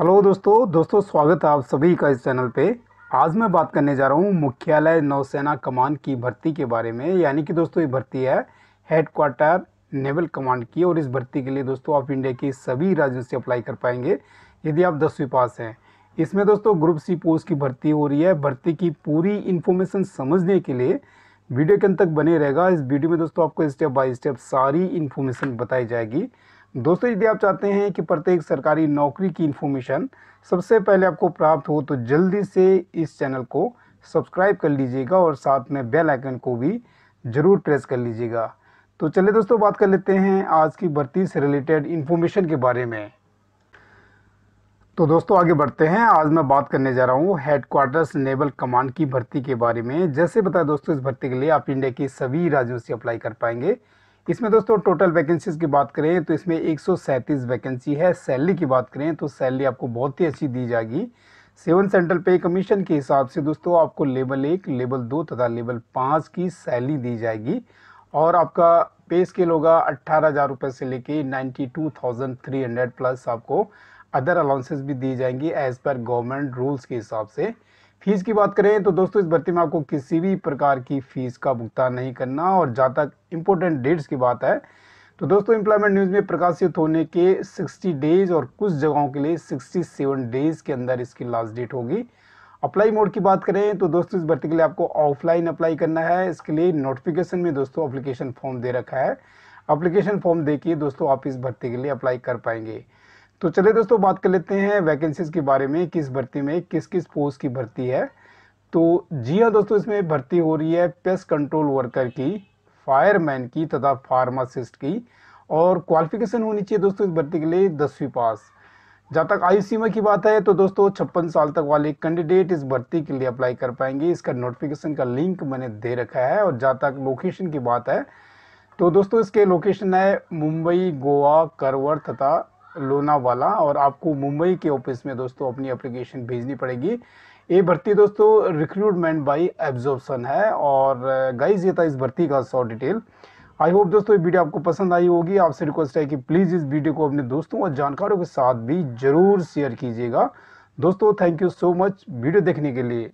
hello दोस्तों दोस्तों स्वागत है आप सभी का इस चैनल पे आज मैं बात करने जा रहा हूँ मुख्यालय नौसेना कमान की भर्ती के बारे में यानी कि दोस्तों ये भर्ती है हेड क्वार्टर नेवल कमांड की और इस भर्ती के लिए दोस्तों आप इंडिया के सभी राज्यों से अप्लाई कर पाएंगे यदि आप दसवीं पास हैं इसमें दोस्तों ग्रुप सी पोस्ट की भर्ती हो रही है भर्ती की पूरी इन्फॉर्मेशन समझने के लिए वीडियो के अंत तक बने रहेगा इस वीडियो में दोस्तों आपको स्टेप बाय स्टेप सारी इन्फॉर्मेशन बताई जाएगी दोस्तों यदि आप चाहते हैं कि प्रत्येक सरकारी नौकरी की इन्फॉर्मेशन सबसे पहले आपको प्राप्त हो तो जल्दी से इस चैनल को सब्सक्राइब कर लीजिएगा और साथ में बेल आइकन को भी ज़रूर प्रेस कर लीजिएगा तो चलिए दोस्तों बात कर लेते हैं आज की भर्ती से रिलेटेड इन्फॉर्मेशन के बारे में तो दोस्तों आगे बढ़ते हैं आज मैं बात करने जा रहा हूँ हेडक्वार्टर्स नेवल कमांड की भर्ती के बारे में जैसे बताया दोस्तों इस भर्ती के लिए आप इंडिया के सभी राज्यों से अप्लाई कर पाएंगे इसमें दोस्तों टोटल वैकेंसीज की बात करें तो इसमें एक वैकेंसी है सैलरी की बात करें तो सैलरी आपको बहुत ही अच्छी दी जाएगी सेवन सेंट्रल पे कमीशन के हिसाब से दोस्तों आपको लेवल एक लेवल दो तथा लेवल पाँच की सैलरी दी जाएगी और आपका पे स्केल होगा अट्ठारह हज़ार रुपये से लेके ninety two thousand three hundred plus आपको अदर अलाउंसेस भी दी जाएंगी एज़ पर गवर्नमेंट रूल्स के हिसाब से फीस की बात करें तो दोस्तों इस भर्ती में आपको किसी भी प्रकार की फीस का भुगतान नहीं करना और जहाँ तक इम्पोर्टेंट डेट्स की बात है तो दोस्तों इम्प्लॉयमेंट न्यूज़ में प्रकाशित होने के 60 डेज और कुछ जगहों के लिए 67 डेज के अंदर इसकी लास्ट डेट होगी अप्लाई मोड की बात करें तो दोस्तों इस भर्ती के लिए आपको ऑफलाइन अप्लाई करना है इसके लिए नोटिफिकेशन में दोस्तों अप्लीकेशन फॉर्म दे रखा है अप्लीकेशन फॉर्म दे दोस्तों आप इस भर्ती के लिए अप्लाई कर पाएंगे तो चलिए दोस्तों बात कर लेते हैं वैकेंसीज़ के बारे में किस भर्ती में किस किस पोस्ट की भर्ती है तो जी हाँ दोस्तों इसमें भर्ती हो रही है पेस्ट कंट्रोल वर्कर की फायरमैन की तथा फार्मासिस्ट की और क्वालिफिकेशन होनी चाहिए दोस्तों इस भर्ती के लिए दसवीं पास जहाँ तक आयु सीमा की बात है तो दोस्तों छप्पन साल तक वाले कैंडिडेट इस भर्ती के लिए अप्लाई कर पाएंगे इसका नोटिफिकेशन का लिंक मैंने दे रखा है और जहाँ तक लोकेशन की बात है तो दोस्तों इसके लोकेशन है मुंबई गोवा करवर तथा लोनावाला और आपको मुंबई के ऑफिस में दोस्तों अपनी अप्लीकेशन भेजनी पड़ेगी ये भर्ती दोस्तों रिक्रूटमेंट बाय एब्जॉर्बसन है और गाइज ये था इस भर्ती का सौ डिटेल आई होप दोस्तों ये वीडियो आपको पसंद आई होगी आपसे रिक्वेस्ट है कि प्लीज़ इस वीडियो को अपने दोस्तों और जानकारों के साथ भी ज़रूर शेयर कीजिएगा दोस्तों thank you so much video देखने के लिए